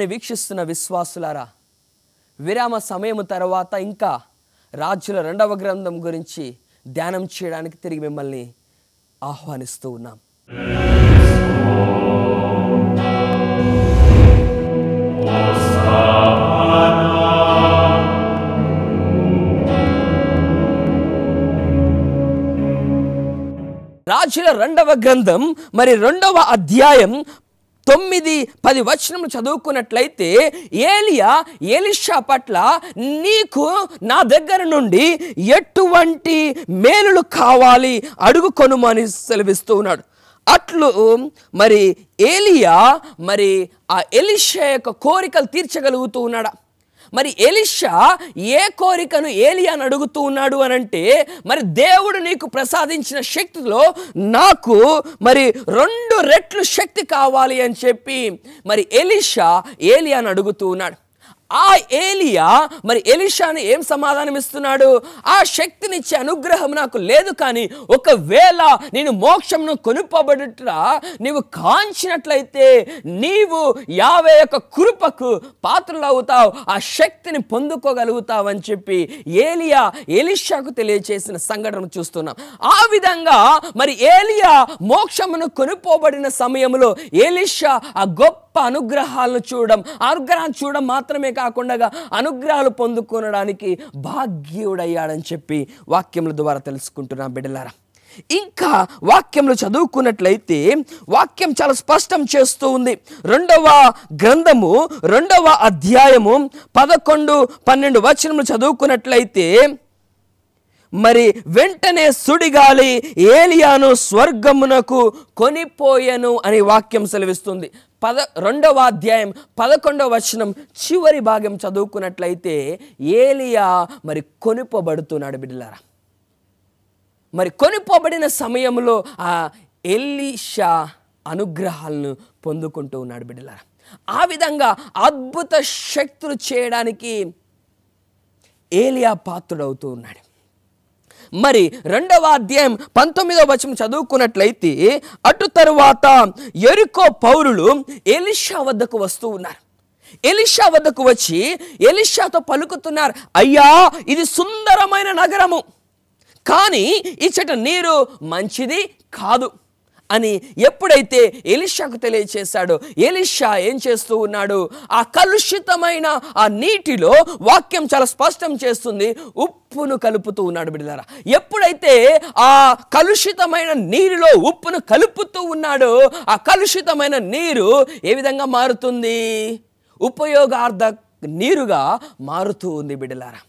విడియోని వీక్షిస్తున్న విశ్వాసులారా విరామ సమయం తర్వాత ఇంకా రాజుల రెండవ గ్రంథం గురించి ధ్యానం చేయడానికి తిరిగి మిమ్మల్ని ఆహ్వానిస్తూ ఉన్నాం రాజుల రెండవ గ్రంథం మరి రెండవ అధ్యాయం తొమ్మిది పది వచనములు చదువుకున్నట్లయితే ఏలియా ఏలిషా పట్ల నీకు నా దగ్గర నుండి ఎటువంటి మేలులు కావాలి అడుగు కొనుమని సెలవిస్తూ ఉన్నాడు అట్లు మరి ఏలియా మరి ఆ ఎలిషా యొక్క కోరికలు తీర్చగలుగుతూ ఉన్నాడా మరి ఎలిషా ఏ కోరికను ఏలి అని అడుగుతూ ఉన్నాడు అని అంటే మరి దేవుడు నీకు ప్రసాదించిన శక్తిలో నాకు మరి రెండు రెట్లు శక్తి కావాలి అని చెప్పి మరి ఎలిషా ఏలి అని అడుగుతూ ఉన్నాడు ఆ ఏలియా మరి ఎలిషాని ఏం సమాధానం ఇస్తున్నాడు ఆ శక్తినిచ్చే అనుగ్రహం నాకు లేదు కానీ ఒకవేళ నేను మోక్షంను కొనుపబడుట నీవు కాంచినట్లయితే నీవు యావే యొక్క కృపకు అవుతావు ఆ శక్తిని పొందుకోగలుగుతావని చెప్పి ఏలియా ఎలిషాకు తెలియచేసిన సంఘటన చూస్తున్నాం ఆ విధంగా మరి ఏలియా మోక్షమును కొనుపోబడిన సమయంలో ఏలిషా ఆ గొప్ప అనుగ్రహాలను చూడడం అనుగ్రహాన్ని చూడడం మాత్రమే కాకుండా అనుగ్రహాలు పొందుకునడానికి భాగ్యుడయ్యాడని చెప్పి వాక్యముల ద్వారా తెలుసుకుంటున్నా బిడ్డలారా ఇంకా వాక్యములు చదువుకున్నట్లయితే వాక్యం చాలా స్పష్టం చేస్తూ ఉంది రెండవ గ్రంథము రెండవ అధ్యాయము పదకొండు పన్నెండు వచనములు చదువుకున్నట్లయితే మరి వెంటనే సుడిగాలి ఏలియాను స్వర్గమునకు కొనిపోయెను అని వాక్యం సెలవిస్తుంది పద రెండవ అధ్యాయం పదకొండవ వచనం చివరి భాగం చదువుకున్నట్లయితే ఏలియా మరి కొనిపోబడుతున్నాడు బిడ్డలారా మరి కొనిపోబడిన సమయంలో ఆ ఎల్లిషా అనుగ్రహాలను పొందుకుంటూ ఉన్నాడు బిడ్డలారా ఆ విధంగా అద్భుత శక్తులు చేయడానికి ఏలియా పాత్రుడవుతూ ఉన్నాడు మరి రెండవ అధ్యాయం పంతొమ్మిదవ వచనం చదువుకున్నట్లయితే అటు తరువాత ఎరుకో పౌరులు ఎలిషా వద్దకు వస్తూ ఉన్నారు ఎలిషా వద్దకు వచ్చి ఎలిషాతో పలుకుతున్నారు అయ్యా ఇది సుందరమైన నగరము కానీ ఇచ్చట నీరు మంచిది కాదు అని ఎప్పుడైతే ఎలిషాకు తెలియచేశాడో ఎలిషా ఏం చేస్తూ ఉన్నాడు ఆ కలుషితమైన ఆ నీటిలో వాక్యం చాలా స్పష్టం చేస్తుంది ఉప్పును కలుపుతూ ఉన్నాడు బిడ్డారా ఎప్పుడైతే ఆ కలుషితమైన నీరులో ఉప్పును కలుపుతూ ఉన్నాడో ఆ కలుషితమైన నీరు ఏ విధంగా మారుతుంది ఉపయోగార్థ నీరుగా మారుతూ ఉంది బిడ్డలారా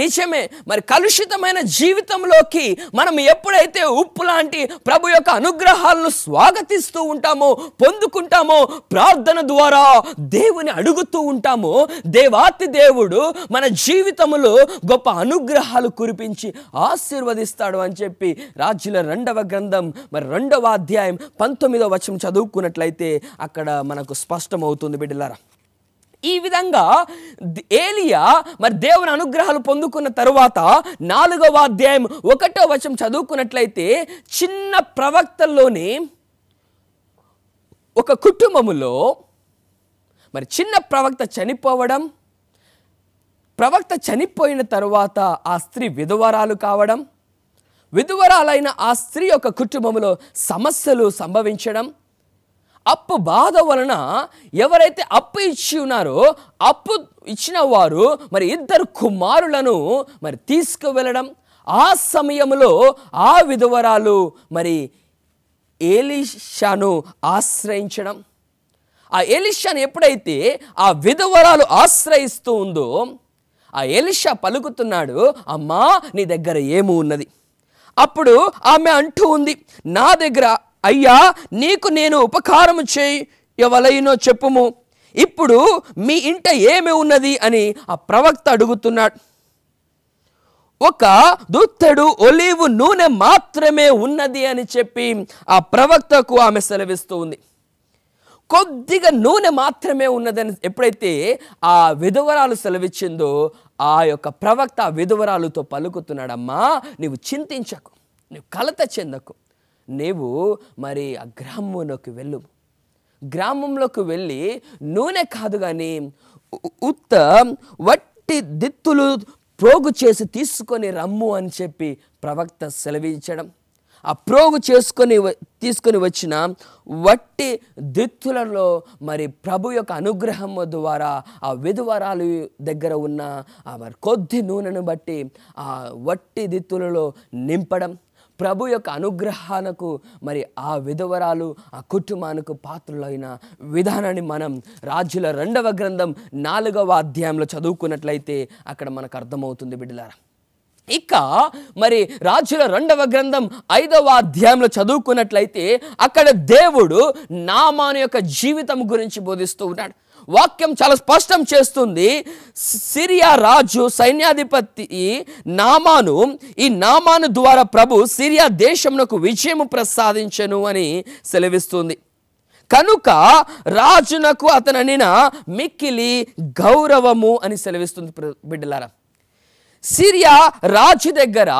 నిజమే మరి కలుషితమైన జీవితంలోకి మనం ఎప్పుడైతే ఉప్పు లాంటి ప్రభు యొక్క అనుగ్రహాలను స్వాగతిస్తూ ఉంటామో పొందుకుంటామో ప్రార్థన ద్వారా దేవుని అడుగుతూ ఉంటామో దేవాతి దేవుడు మన జీవితంలో గొప్ప అనుగ్రహాలు కురిపించి ఆశీర్వదిస్తాడు అని చెప్పి రాజ్యుల రెండవ గ్రంథం మరి రెండవ అధ్యాయం పంతొమ్మిదవ వచనం చదువుకున్నట్లయితే అక్కడ మనకు స్పష్టమవుతుంది బిడ్డలారా ఈ విధంగా ఏలియా మరి దేవుని అనుగ్రహాలు పొందుకున్న తరువాత నాలుగవ అధ్యాయం ఒకటో వచనం చదువుకున్నట్లయితే చిన్న ప్రవక్తల్లోనే ఒక కుటుంబములో మరి చిన్న ప్రవక్త చనిపోవడం ప్రవక్త చనిపోయిన తరువాత ఆ స్త్రీ విధవరాలు కావడం విధవరాలైన ఆ స్త్రీ యొక్క కుటుంబంలో సమస్యలు సంభవించడం అప్పు బాధ వలన ఎవరైతే అప్పు ఇచ్చి ఉన్నారో అప్పు ఇచ్చిన వారు మరి ఇద్దరు కుమారులను మరి తీసుకువెళ్ళడం ఆ సమయంలో ఆ విధవరాలు మరి ఏలిషాను ఆశ్రయించడం ఆ ఏలిషాను ఎప్పుడైతే ఆ విధవరాలు ఆశ్రయిస్తూ ఉందో ఆ ఏలిషా పలుకుతున్నాడు అమ్మా నీ దగ్గర ఏమూ ఉన్నది అప్పుడు ఆమె అంటూ ఉంది నా దగ్గర అయ్యా నీకు నేను ఉపకారము ఎవలైనో చెప్పుము ఇప్పుడు మీ ఇంట ఏమి ఉన్నది అని ఆ ప్రవక్త అడుగుతున్నాడు ఒక దుత్తడు ఒలీవు నూనె మాత్రమే ఉన్నది అని చెప్పి ఆ ప్రవక్తకు ఆమె సెలవిస్తూ ఉంది కొద్దిగా నూనె మాత్రమే ఉన్నదని ఎప్పుడైతే ఆ విధవరాలు సెలవిచ్చిందో ఆ యొక్క ప్రవక్త ఆ విధవరాలతో పలుకుతున్నాడమ్మా నీవు చింతించకు నువ్వు కలత చెందకు నీవు మరి ఆ గ్రామంలోకి వెళ్ళు గ్రామంలోకి వెళ్ళి నూనె కాదు కానీ ఉత్త వట్టి దిత్తులు ప్రోగు చేసి తీసుకొని రమ్ము అని చెప్పి ప్రవక్త సెలవించడం ఆ ప్రోగు చేసుకొని తీసుకొని వచ్చిన వట్టి దిత్తులలో మరి ప్రభు యొక్క అనుగ్రహం ద్వారా ఆ విధవరాలు దగ్గర ఉన్న ఆ మరి కొద్ది నూనెను బట్టి ఆ వట్టి దిత్తులలో నింపడం ప్రభు యొక్క అనుగ్రహాలకు మరి ఆ విధవరాలు ఆ కుటుంబానికి పాత్రులైన విధానాన్ని మనం రాజుల రెండవ గ్రంథం నాలుగవ అధ్యాయంలో చదువుకున్నట్లయితే అక్కడ మనకు అర్థమవుతుంది బిడ్డలారా ఇక మరి రాజుల రెండవ గ్రంథం ఐదవ అధ్యాయంలో చదువుకున్నట్లయితే అక్కడ దేవుడు నామాను యొక్క జీవితం గురించి బోధిస్తూ ఉన్నాడు వాక్యం చాలా స్పష్టం చేస్తుంది సిరియా రాజు సైన్యాధిపతి నామాను ఈ నామాను ద్వారా ప్రభు సిరియా దేశమునకు విజయము ప్రసాదించను అని సెలవిస్తుంది కనుక రాజునకు అతననిన మిక్కిలి గౌరవము అని సెలవిస్తుంది బిడ్డలారా సిరియా రాజు దగ్గర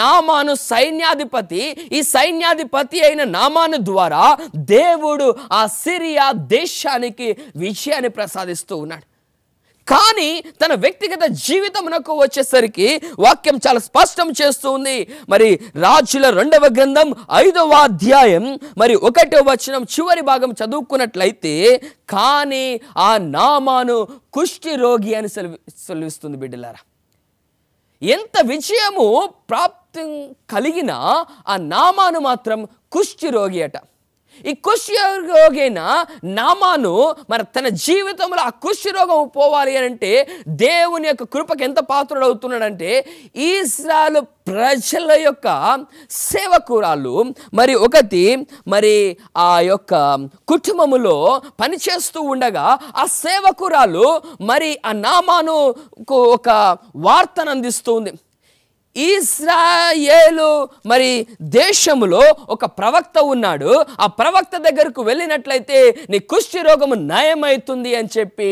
నామాను సైన్యాధిపతి ఈ సైన్యాధిపతి అయిన నామాను ద్వారా దేవుడు ఆ సిరియా దేశానికి విజయాన్ని ప్రసాదిస్తూ ఉన్నాడు కానీ తన వ్యక్తిగత జీవితమునకు వచ్చేసరికి వాక్యం చాలా స్పష్టం చేస్తుంది మరి రాజుల రెండవ గ్రంథం ఐదవ అధ్యాయం మరి ఒకటో వచనం చివరి భాగం చదువుకున్నట్లయితే కానీ ఆ నామాను కుష్టి రోగి అని సెలవి సెలవిస్తుంది బిడ్డలారా ఎంత విజయము ప్రాప్తి కలిగిన ఆ నామాను మాత్రం కుష్టి రోగి అట ఈ కుష్ఠరోగైన నామాను మరి తన జీవితంలో ఆ రోగం పోవాలి అని అంటే దేవుని యొక్క కృపకి ఎంత పాత్రుడు అవుతున్నాడంటే ఈస్రాలు ప్రజల యొక్క సేవకురాలు మరి ఒకటి మరి ఆ యొక్క కుటుంబములో పనిచేస్తూ ఉండగా ఆ సేవకురాలు మరి ఆ నామాను ఒక వార్తను అందిస్తుంది ఈస్రాయేలు మరి దేశములో ఒక ప్రవక్త ఉన్నాడు ఆ ప్రవక్త దగ్గరకు వెళ్ళినట్లయితే నీ కుష్టి రోగము నయమవుతుంది అని చెప్పి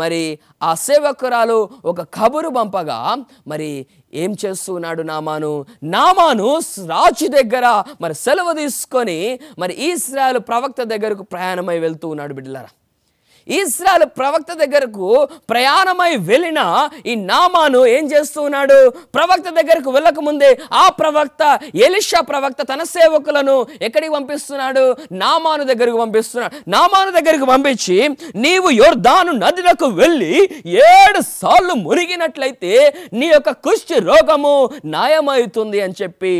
మరి ఆ సేవకురాలు ఒక కబురు పంపగా మరి ఏం చేస్తున్నాడు నామాను నామాను రాజు దగ్గర మరి సెలవు తీసుకొని మరి ఈ ప్రవక్త దగ్గరకు ప్రయాణమై వెళ్తూ ఉన్నాడు బిడ్డలారా ఇస్రాయల్ ప్రవక్త దగ్గరకు ప్రయాణమై వెళ్ళిన ఈ నామాను ఏం చేస్తున్నాడు ప్రవక్త దగ్గరకు వెళ్ళకముందే ఆ ప్రవక్త ఎలిషా ప్రవక్త తన సేవకులను ఎక్కడికి పంపిస్తున్నాడు నామాను దగ్గరకు పంపిస్తున్నాడు నామాను దగ్గరకు పంపించి నీవు యోర్ధాను నదులకు వెళ్ళి ఏడు సార్లు మురిగినట్లయితే నీ యొక్క కుష్టి రోగము నయమవుతుంది అని చెప్పి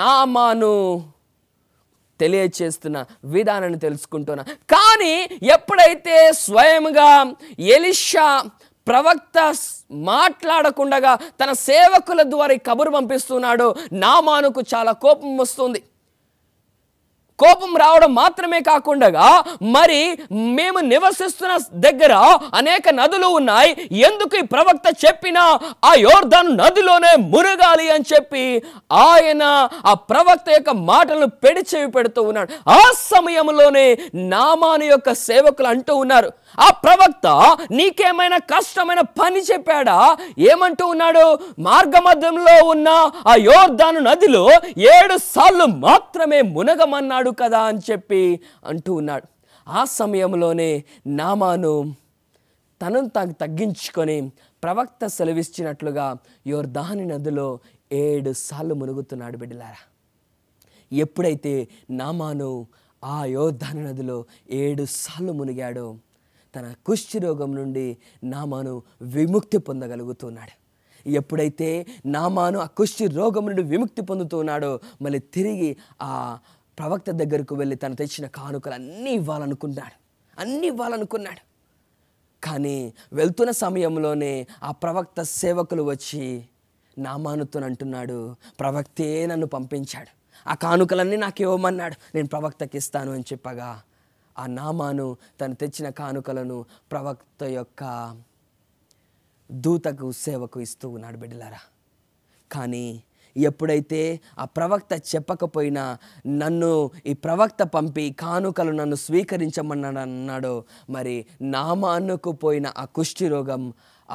నామాను తెలియచేస్తున్న విధానాన్ని తెలుసుకుంటున్నా కానీ ఎప్పుడైతే స్వయంగా ఎలిషా ప్రవక్త మాట్లాడకుండగా తన సేవకుల ద్వారా కబురు పంపిస్తున్నాడు నామానుకు చాలా కోపం వస్తుంది కోపం రావడం మాత్రమే కాకుండా మరి మేము నివసిస్తున్న దగ్గర అనేక నదులు ఉన్నాయి ఎందుకు ఈ ప్రవక్త చెప్పినా ఆ యోర్ధన్ నదిలోనే మునగాలి అని చెప్పి ఆయన ఆ ప్రవక్త యొక్క మాటలను పెడిచేవి పెడుతూ ఉన్నాడు ఆ సమయంలోనే నామాని యొక్క సేవకులు అంటూ ఉన్నారు ఆ ప్రవక్త నీకేమైనా కష్టమైన పని చెప్పాడా ఏమంటూ ఉన్నాడు మార్గమధ్యంలో ఉన్న ఆ యోర్ధాను నదిలో ఏడు సార్లు మాత్రమే మునగమన్నాడు ఉన్నాడు కదా అని చెప్పి అంటూ ఉన్నాడు ఆ సమయంలోనే నామాను తనను తాను తగ్గించుకొని ప్రవక్త సెలవిచ్చినట్లుగా యోర్ధాని నదిలో ఏడు సార్లు మునుగుతున్నాడు బిడ్డలారా ఎప్పుడైతే నామాను ఆ యోర్ధాని నదిలో ఏడు సార్లు మునిగాడో తన కుష్టి రోగం నుండి నామాను విముక్తి పొందగలుగుతున్నాడు ఎప్పుడైతే నామాను ఆ కుష్టి రోగం నుండి విముక్తి పొందుతున్నాడో మళ్ళీ తిరిగి ఆ ప్రవక్త దగ్గరకు వెళ్ళి తను తెచ్చిన కానుకలు అన్నీ ఇవ్వాలనుకున్నాడు అన్నీ ఇవ్వాలనుకున్నాడు కానీ వెళ్తున్న సమయంలోనే ఆ ప్రవక్త సేవకులు వచ్చి నామానుతో అంటున్నాడు ప్రవక్తే నన్ను పంపించాడు ఆ కానుకలన్నీ నాకు ఇవ్వమన్నాడు నేను ప్రవక్తకి ఇస్తాను అని చెప్పగా ఆ నామాను తను తెచ్చిన కానుకలను ప్రవక్త యొక్క దూతకు సేవకు ఇస్తూ ఉన్నాడు బిడ్డలారా కానీ ఎప్పుడైతే ఆ ప్రవక్త చెప్పకపోయినా నన్ను ఈ ప్రవక్త పంపి కానుకలు నన్ను స్వీకరించమన్నాడు అన్నాడో మరి నామాన్నుకు పోయిన ఆ కుష్ఠిరోగం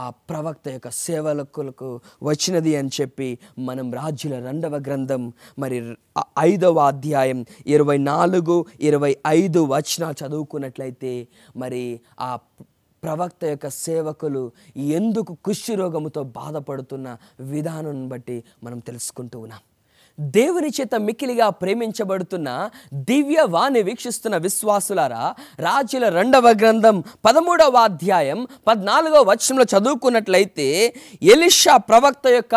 ఆ ప్రవక్త యొక్క సేవలకులకు వచ్చినది అని చెప్పి మనం రాజుల రెండవ గ్రంథం మరి ఐదవ అధ్యాయం ఇరవై నాలుగు ఇరవై ఐదు వచనాలు చదువుకున్నట్లయితే మరి ఆ ప్రవక్త యొక్క సేవకులు ఎందుకు కుష్ఠి రోగముతో బాధపడుతున్న విధానం బట్టి మనం తెలుసుకుంటూ ఉన్నాం దేవుని చేత మిక్కిలిగా ప్రేమించబడుతున్న దివ్య వాణి వీక్షిస్తున్న విశ్వాసులారా రాజుల రెండవ గ్రంథం పదమూడవ అధ్యాయం పద్నాలుగవ వచనంలో చదువుకున్నట్లయితే ఎలిషా ప్రవక్త యొక్క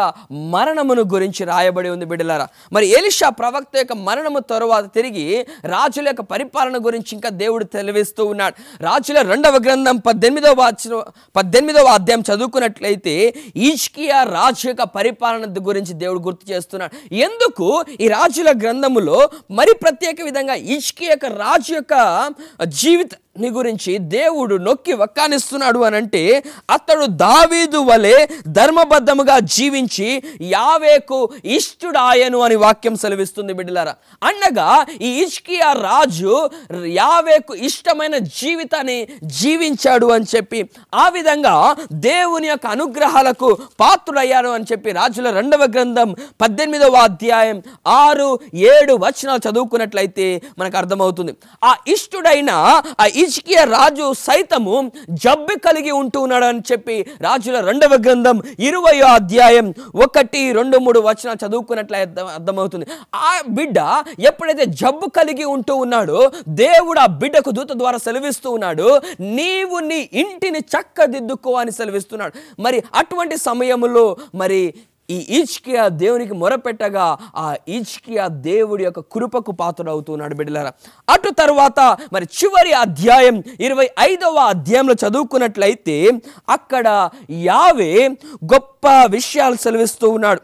మరణమును గురించి రాయబడి ఉంది బిడ్డలారా మరి ఎలిషా ప్రవక్త యొక్క మరణము తరువాత తిరిగి రాజుల యొక్క పరిపాలన గురించి ఇంకా దేవుడు తెలివిస్తూ ఉన్నాడు రాజుల రెండవ గ్రంథం పద్దెనిమిదవ పద్దెనిమిదవ అధ్యాయం చదువుకున్నట్లయితే ఈష్కియా రాజు యొక్క పరిపాలన గురించి దేవుడు గుర్తు చేస్తున్నాడు ఎందుకు ఎందుకు ఈ రాజుల గ్రంథములో మరి ప్రత్యేక విధంగా ఇష్కి యొక్క రాజు యొక్క జీవిత నీ గురించి దేవుడు నొక్కి వక్కానిస్తున్నాడు అని అంటే అతడు దావీదు వలె ధర్మబద్ధముగా జీవించి యావేకు ఇష్టుడాయను అని వాక్యం సెలవిస్తుంది బిడ్డలారా అనగా ఈ ఇష్కి రాజు యావేకు ఇష్టమైన జీవితాన్ని జీవించాడు అని చెప్పి ఆ విధంగా దేవుని యొక్క అనుగ్రహాలకు పాత్రుడయ్యాడు అని చెప్పి రాజుల రెండవ గ్రంథం పద్దెనిమిదవ అధ్యాయం ఆరు ఏడు వచనాలు చదువుకున్నట్లయితే మనకు అర్థమవుతుంది ఆ ఇష్టుడైన ఆ హిజ్కియా రాజు సైతము జబ్బు కలిగి ఉంటూ ఉన్నాడని చెప్పి రాజుల రెండవ గ్రంథం ఇరవై అధ్యాయం ఒకటి రెండు మూడు వచన చదువుకున్నట్లు అర్థమవుతుంది ఆ బిడ్డ ఎప్పుడైతే జబ్బు కలిగి ఉంటూ ఉన్నాడో దేవుడు ఆ బిడ్డకు దూత ద్వారా సెలవిస్తూ ఉన్నాడు నీవు నీ ఇంటిని చక్కదిద్దుకో అని సెలవిస్తున్నాడు మరి అటువంటి సమయంలో మరి ఈ ఈచ్కియా దేవునికి మొరపెట్టగా ఆ ఈచ్కియా దేవుడి యొక్క కృపకు పాత్రడవుతున్నాడు బిడ్డలారా అటు తర్వాత మరి చివరి అధ్యాయం ఇరవై ఐదవ అధ్యాయంలో చదువుకున్నట్లయితే అక్కడ యావే గొప్ప విషయాలు సెలవిస్తూ ఉన్నాడు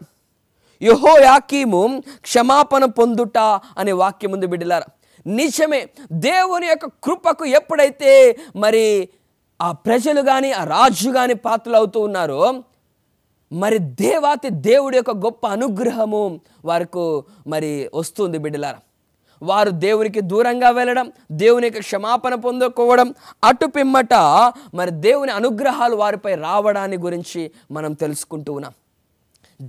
యహో యాకీము క్షమాపణ పొందుట అనే వాక్యం ఉంది బిడ్డలారా నిజమే దేవుని యొక్క కృపకు ఎప్పుడైతే మరి ఆ ప్రజలు కానీ ఆ రాజు కానీ పాత్రలు అవుతూ ఉన్నారో మరి దేవాతి దేవుడి యొక్క గొప్ప అనుగ్రహము వారికి మరి వస్తుంది బిడ్డలారా వారు దేవునికి దూరంగా వెళ్ళడం దేవుని యొక్క క్షమాపణ పొందుకోవడం అటు పిమ్మట మరి దేవుని అనుగ్రహాలు వారిపై రావడాన్ని గురించి మనం తెలుసుకుంటూ ఉన్నాం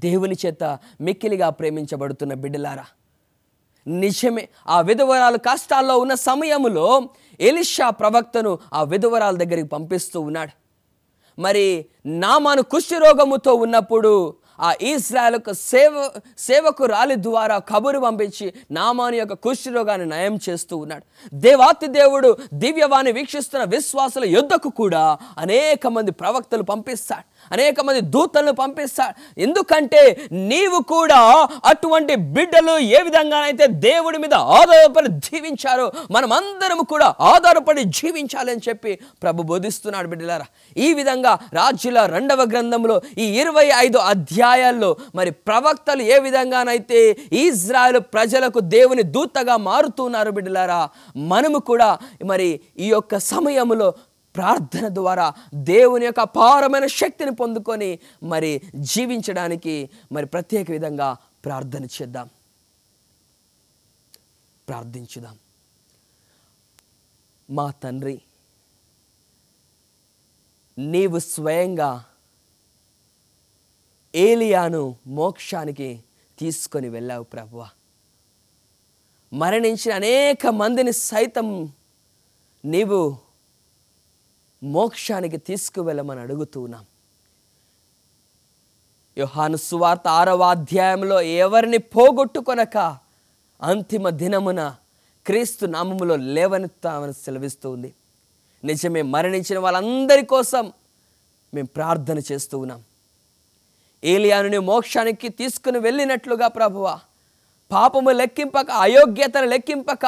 దేవుని చేత మిక్కిలిగా ప్రేమించబడుతున్న బిడ్డలారా నిజమే ఆ విధవరాలు కష్టాల్లో ఉన్న సమయంలో ఎలిషా ప్రవక్తను ఆ విధవరాల దగ్గరికి పంపిస్తూ ఉన్నాడు మరి నామాను కుష్ఠరోగముతో ఉన్నప్పుడు ఆ ఇస్రాయల్కు సేవ సేవకు రాలి ద్వారా కబురు పంపించి నామాని యొక్క కుష్ఠరోగాన్ని నయం చేస్తూ ఉన్నాడు దేవాతి దేవుడు దివ్యవాణి వీక్షిస్తున్న విశ్వాసుల యుద్ధకు కూడా అనేక మంది ప్రవక్తలు పంపిస్తాడు అనేక మంది దూతలను పంపిస్తాడు ఎందుకంటే నీవు కూడా అటువంటి బిడ్డలు ఏ విధంగానైతే దేవుడి మీద ఆధారపడి జీవించారో మనమందరం కూడా ఆధారపడి జీవించాలని చెప్పి ప్రభు బోధిస్తున్నాడు బిడ్డలారా ఈ విధంగా రాజుల రెండవ గ్రంథంలో ఈ ఇరవై ఐదు అధ్యాయాల్లో మరి ప్రవక్తలు ఏ విధంగానైతే ఇజ్రాయెల్ ప్రజలకు దేవుని దూతగా మారుతున్నారు బిడ్డలారా మనము కూడా మరి ఈ యొక్క సమయంలో ప్రార్థన ద్వారా దేవుని యొక్క అపారమైన శక్తిని పొందుకొని మరి జీవించడానికి మరి ప్రత్యేక విధంగా ప్రార్థన చేద్దాం ప్రార్థించుదాం మా తండ్రి నీవు స్వయంగా ఏలియాను మోక్షానికి తీసుకొని వెళ్ళావు ప్రభువ మరణించిన అనేక మందిని సైతం నీవు మోక్షానికి తీసుకువెళ్ళమని అడుగుతున్నాం యోహాను సువార్త ఆరవ అధ్యాయంలో ఎవరిని పోగొట్టుకొనక అంతిమ దినమున క్రీస్తు నామములో లేవనెత్తామని సెలవిస్తుంది నిజమే మరణించిన వాళ్ళందరి కోసం మేము ప్రార్థన చేస్తూ ఉన్నాం ఏలియానుని మోక్షానికి తీసుకుని వెళ్ళినట్లుగా ప్రభువ పాపము లెక్కింపక అయోగ్యతను లెక్కింపక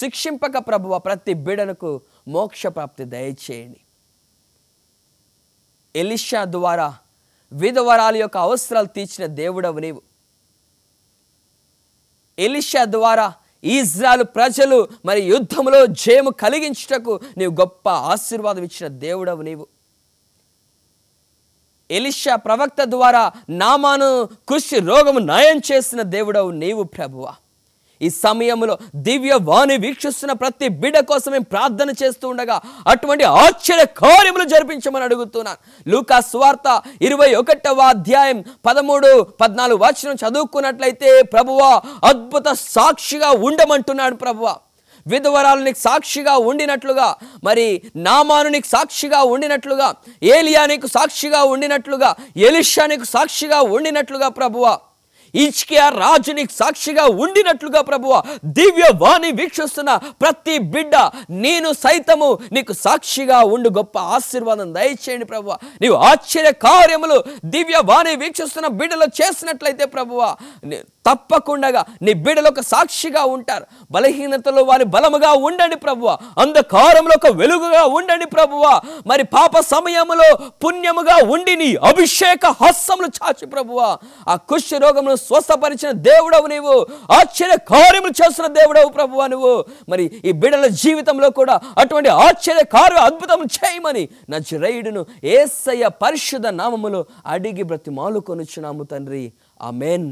శిక్షింపక ప్రభువ ప్రతి బిడనకు మోక్షప్రాప్తి దయచేయండి ఎలిషా ద్వారా విధవరాలు యొక్క అవసరాలు తీర్చిన దేవుడవు నీవు ఎలిషా ద్వారా ఈజ్రాలు ప్రజలు మరి యుద్ధంలో జయము కలిగించుటకు నీవు గొప్ప ఆశీర్వాదం ఇచ్చిన దేవుడవు నీవు ఎలిషా ప్రవక్త ద్వారా నామాను కృషి రోగము నయం చేసిన దేవుడవు నీవు ప్రభువా ఈ సమయంలో దివ్య వాణి వీక్షిస్తున్న ప్రతి బిడ కోసం మేము ప్రార్థన చేస్తూ ఉండగా అటువంటి ఆశ్చర్య కార్యములు జరిపించమని అడుగుతున్నాను లూకా స్వార్త ఇరవై ఒకటవ అధ్యాయం పదమూడు పద్నాలుగు వచనం చదువుకున్నట్లయితే ప్రభువ అద్భుత సాక్షిగా ఉండమంటున్నాడు ప్రభువ విధవరాలు నీకు సాక్షిగా ఉండినట్లుగా మరి నామాను నీకు సాక్షిగా ఉండినట్లుగా ఏలియా నీకు సాక్షిగా ఉండినట్లుగా ఎలిషా నీకు సాక్షిగా ఉండినట్లుగా ప్రభువా ఇచ్కియా రాజు నీకు సాక్షిగా ఉండినట్లుగా ప్రభువ దివ్య వాణి వీక్షిస్తున్న ప్రతి బిడ్డ నేను సైతము నీకు సాక్షిగా ఉండు గొప్ప ఆశీర్వాదం దయచేయండి ప్రభు నీవు ఆశ్చర్య కార్యములు దివ్య వాణి వీక్షిస్తున్న బిడ్డలో చేసినట్లయితే ప్రభువ తప్పకుండా నీ బిడ్డలు ఒక సాక్షిగా ఉంటారు బలహీనతలో వారి బలముగా ఉండండి ప్రభువ అంధకారంలో ఒక వెలుగుగా ఉండండి ప్రభువ మరి పాప సమయంలో పుణ్యముగా ఉండి నీ అభిషేక హస్తములు చాచి ప్రభువ ఆ కుష్ఠ రోగమును స్వస్థపరిచిన దేవుడవు నీవు ఆశ్చర్య కార్యములు చేస్తున్న దేవుడవు ప్రభువ నువ్వు మరి ఈ బిడ్డల జీవితంలో కూడా అటువంటి ఆశ్చర్య కార్య అద్భుతం చేయమని నా చిరయుడును ఏసయ్య పరిశుద్ధ నామములు అడిగి బ్రతి మాలు కొనుచున్నాము తండ్రి ఆ ఆమెన్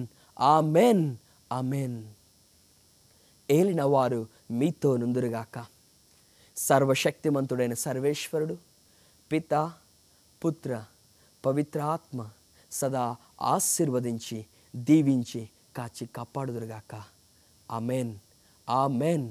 ఆమెన్ ఆమెన్ ఏలినవారు మీతో నుందురుగాక సర్వశక్తిమంతుడైన సర్వేశ్వరుడు పిత పుత్ర పవిత్రాత్మ సదా ఆశీర్వదించి దీవించి కాచి కాపాడుదురుగాక ఆమెన్ ఆమెన్